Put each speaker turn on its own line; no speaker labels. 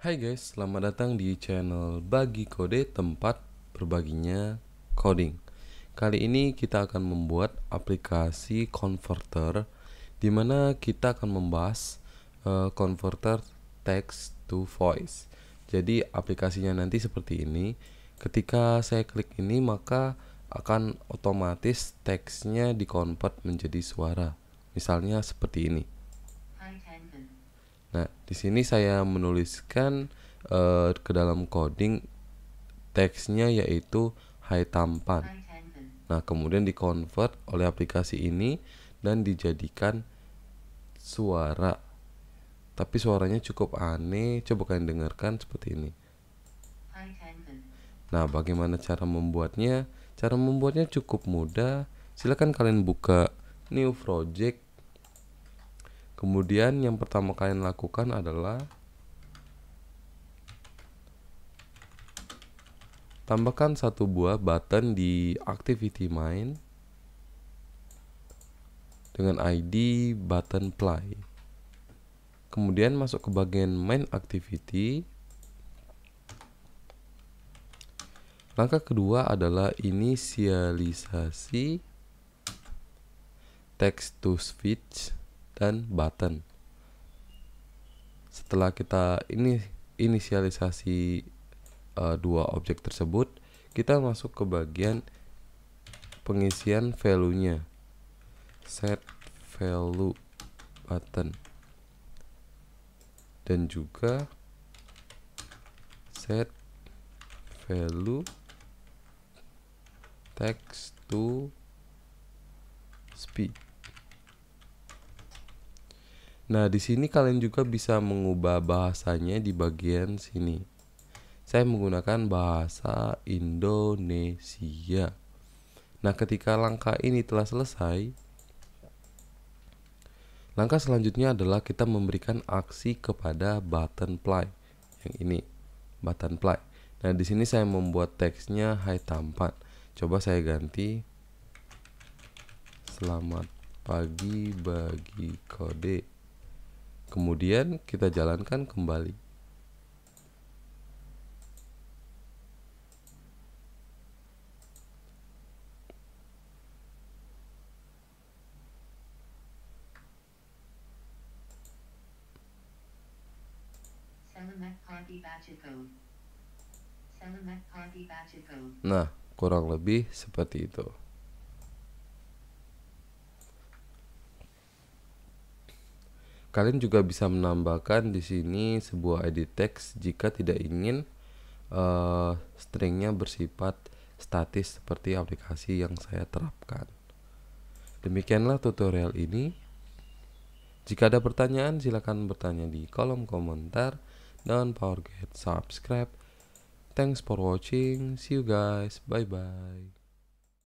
Hai guys, selamat datang di channel Bagi Kode Tempat Berbaginya Coding. Kali ini kita akan membuat aplikasi converter di mana kita akan membahas uh, converter text to voice. Jadi aplikasinya nanti seperti ini. Ketika saya klik ini maka akan otomatis teksnya dikonvert menjadi suara. Misalnya seperti ini. Nah, di sini saya menuliskan uh, ke dalam coding teksnya yaitu hai tampan. Nah, kemudian di convert oleh aplikasi ini dan dijadikan suara. Tapi suaranya cukup aneh, coba kalian dengarkan seperti ini. Nah, bagaimana cara membuatnya? Cara membuatnya cukup mudah. Silakan kalian buka new project Kemudian yang pertama kalian lakukan adalah tambahkan satu buah button di activity main dengan ID button play. Kemudian masuk ke bagian main activity. Langkah kedua adalah inisialisasi text to speech dan button. Setelah kita ini inisialisasi uh, dua objek tersebut, kita masuk ke bagian pengisian value-nya. Set value button. Dan juga set value text to speech Nah, di sini kalian juga bisa mengubah bahasanya di bagian sini. Saya menggunakan bahasa Indonesia. Nah, ketika langkah ini telah selesai, langkah selanjutnya adalah kita memberikan aksi kepada button play yang ini, button play. Nah, di sini saya membuat teksnya hai tampan. Coba saya ganti selamat pagi bagi kode kemudian kita jalankan kembali Nah, kurang lebih seperti itu. Kalian juga bisa menambahkan di sini sebuah edit text jika tidak ingin uh, stringnya bersifat statis seperti aplikasi yang saya terapkan. Demikianlah tutorial ini. Jika ada pertanyaan, silakan bertanya di kolom komentar. Dan forget subscribe. Thanks for watching. See you guys. Bye bye.